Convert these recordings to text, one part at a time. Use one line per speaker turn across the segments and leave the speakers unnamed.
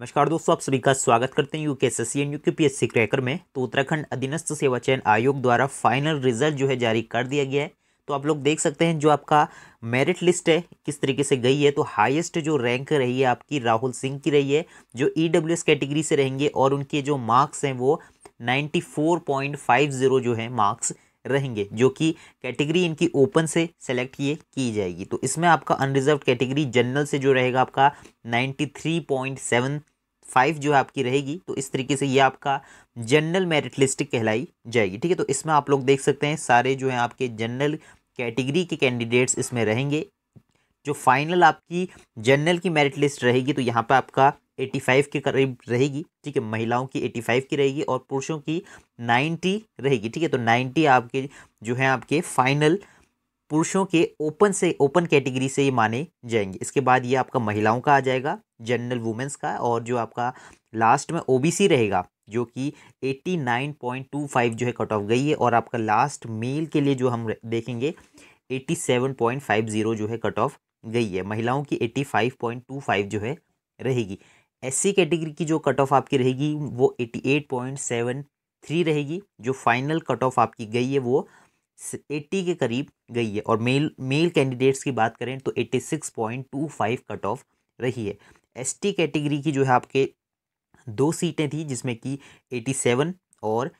नमस्कार दोस्तों आप सभी का स्वागत करते हैं UK S S C and U P cracker में तो उत्तराखंड अधीनस्थ सेवा चयन आयोग द्वारा फाइनल रिजल्ट जो है जारी कर दिया गया है तो आप लोग देख सकते हैं जो आपका मेरिट लिस्ट है किस तरीके से गई है तो हाईएस्ट जो रैंक रही है आपकी राहुल सिंह की रही है जो ई e कैटेगरी से रहेंगे और उनके जो मार्क्स हैं वो नाइन्टी जो है मार्क्स रहेंगे जो कि कैटेगरी इनकी ओपन से सेलेक्ट ये की जाएगी तो इसमें आपका अनरिजर्व कैटेगरी जनरल से जो रहेगा आपका ninety three point seven five जो है आपकी रहेगी तो इस तरीके से ये आपका जनरल मेरिट लिस्ट कहलाई जाएगी ठीक है तो इसमें आप लोग देख सकते हैं सारे जो हैं आपके जनरल कैटेगरी के कैंडिडेट्स इसमें रहेंगे जो फाइनल आपकी जनरल की मेरिट लिस्ट रहेगी तो यहाँ पर आपका 85 के करीब रहेगी ठीक है महिलाओं की 85 की रहेगी और पुरुषों की 90 रहेगी ठीक है तो 90 आपके जो है आपके फाइनल पुरुषों के ओपन से ओपन कैटेगरी से ये माने जाएंगे इसके बाद ये आपका महिलाओं का आ जाएगा जनरल वुमेंस का और जो आपका लास्ट में ओबीसी रहेगा जो कि 89.25 जो है कट ऑफ गई है और आपका लास्ट मेल के लिए जो हम देखेंगे 87.50 जो है कट ऑफ गई है महिलाओं की 85.25 जो है रहेगी एससी कैटेगरी की जो कट ऑफ आपकी रहेगी वो 88.73 रहेगी जो फाइनल कट ऑफ आपकी गई है वो एट्टी के करीब गई है और मेल मेल कैंडिडेट्स की बात करें तो eighty six point two five cut off रही है एस टी कैटेगरी की जो है आपके दो सीटें थी जिसमें कि एटी सेवन और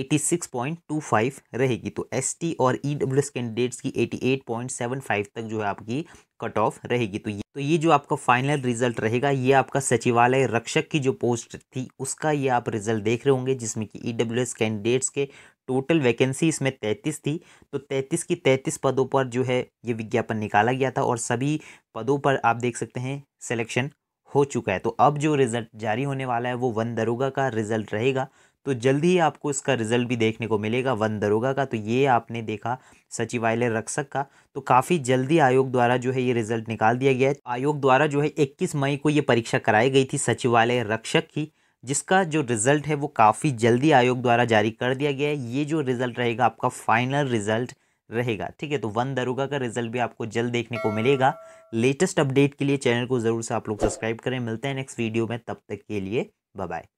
eighty six point two five रहेगी तो एस टी और ई डब्ल्यू एस कैंडिडेट्स की eighty eight point seven five तक जो है आपकी कट ऑफ रहेगी तो ये तो ये जो आपका फाइनल रिजल्ट रहेगा ये आपका सचिवालय रक्षक की जो पोस्ट थी उसका ये आप रिजल्ट देख रहे होंगे जिसमें कि ई डब्ल्यू एस कैंडिडेट्स के टोटल वैकेंसी इसमें तैंतीस थी तो तैंतीस की तैंतीस पदों पर जो है ये विज्ञापन निकाला गया था और सभी पदों पर आप देख सकते हैं सिलेक्शन हो चुका है तो अब जो रिज़ल्ट जारी होने वाला है वो वन दरोगा का रिज़ल्ट रहेगा तो जल्द ही आपको इसका रिज़ल्ट भी देखने को मिलेगा वन दरोगा का तो ये आपने देखा सचिवालय रक्षक का तो काफ़ी जल्दी आयोग द्वारा जो है ये रिज़ल्ट निकाल दिया गया है आयोग द्वारा जो है इक्कीस मई को ये परीक्षा कराई गई थी सचिवालय रक्षक की जिसका जो रिज़ल्ट है वो काफ़ी जल्दी आयोग द्वारा जारी कर दिया गया है ये जो रिज़ल्ट रहेगा आपका फाइनल रिज़ल्ट रहेगा ठीक है तो वन दरोगा का रिज़ल्ट भी आपको जल्द देखने को मिलेगा लेटेस्ट अपडेट के लिए चैनल को ज़रूर से आप लोग सब्सक्राइब करें मिलते हैं नेक्स्ट वीडियो में तब तक के लिए बाय